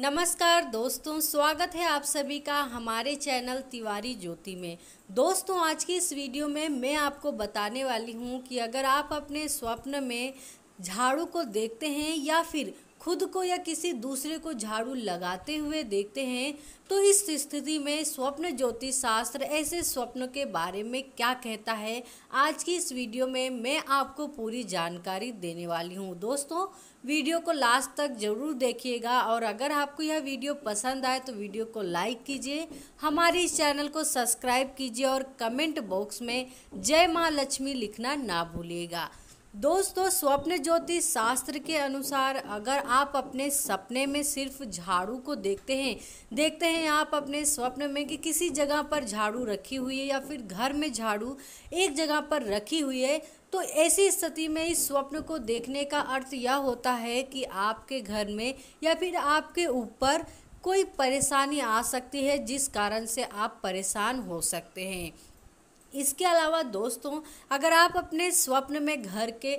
नमस्कार दोस्तों स्वागत है आप सभी का हमारे चैनल तिवारी ज्योति में दोस्तों आज की इस वीडियो में मैं आपको बताने वाली हूँ कि अगर आप अपने स्वप्न में झाड़ू को देखते हैं या फिर खुद को या किसी दूसरे को झाड़ू लगाते हुए देखते हैं तो इस स्थिति में स्वप्न ज्योतिष शास्त्र ऐसे स्वप्न के बारे में क्या कहता है आज की इस वीडियो में मैं आपको पूरी जानकारी देने वाली हूँ दोस्तों वीडियो को लास्ट तक ज़रूर देखिएगा और अगर आपको यह वीडियो पसंद आए तो वीडियो को लाइक कीजिए हमारे इस चैनल को सब्सक्राइब कीजिए और कमेंट बॉक्स में जय माँ लक्ष्मी लिखना ना भूलिएगा दोस्तों स्वप्न ज्योति शास्त्र के अनुसार अगर आप अपने सपने में सिर्फ झाड़ू को देखते हैं देखते हैं आप अपने स्वप्न में कि किसी जगह पर झाड़ू रखी हुई है या फिर घर में झाड़ू एक जगह पर रखी हुई है तो ऐसी स्थिति में इस स्वप्न को देखने का अर्थ यह होता है कि आपके घर में या फिर आपके ऊपर कोई परेशानी आ सकती है जिस कारण से आप परेशान हो सकते हैं इसके अलावा दोस्तों अगर आप अपने स्वप्न में घर के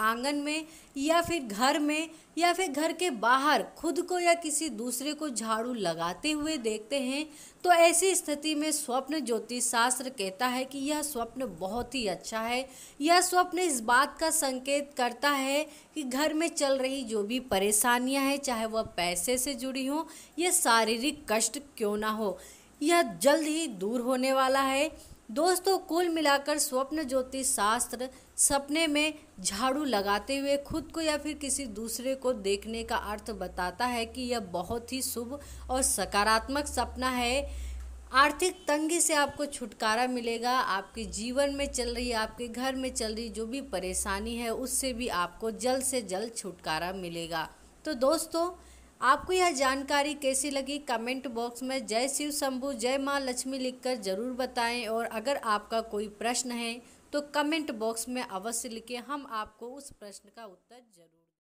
आंगन में या फिर घर में या फिर घर के बाहर खुद को या किसी दूसरे को झाड़ू लगाते हुए देखते हैं तो ऐसी स्थिति में स्वप्न ज्योतिष शास्त्र कहता है कि यह स्वप्न बहुत ही अच्छा है यह स्वप्न इस बात का संकेत करता है कि घर में चल रही जो भी परेशानियां हैं चाहे वह पैसे से जुड़ी हों या शारीरिक कष्ट क्यों ना हो यह जल्द ही दूर होने वाला है दोस्तों कुल मिलाकर स्वप्न ज्योतिष शास्त्र सपने में झाड़ू लगाते हुए खुद को या फिर किसी दूसरे को देखने का अर्थ बताता है कि यह बहुत ही शुभ और सकारात्मक सपना है आर्थिक तंगी से आपको छुटकारा मिलेगा आपके जीवन में चल रही आपके घर में चल रही जो भी परेशानी है उससे भी आपको जल्द से जल्द छुटकारा मिलेगा तो दोस्तों आपको यह जानकारी कैसी लगी कमेंट बॉक्स में जय शिव शंभु जय माँ लक्ष्मी लिखकर ज़रूर बताएं और अगर आपका कोई प्रश्न है तो कमेंट बॉक्स में अवश्य लिखें हम आपको उस प्रश्न का उत्तर जरूर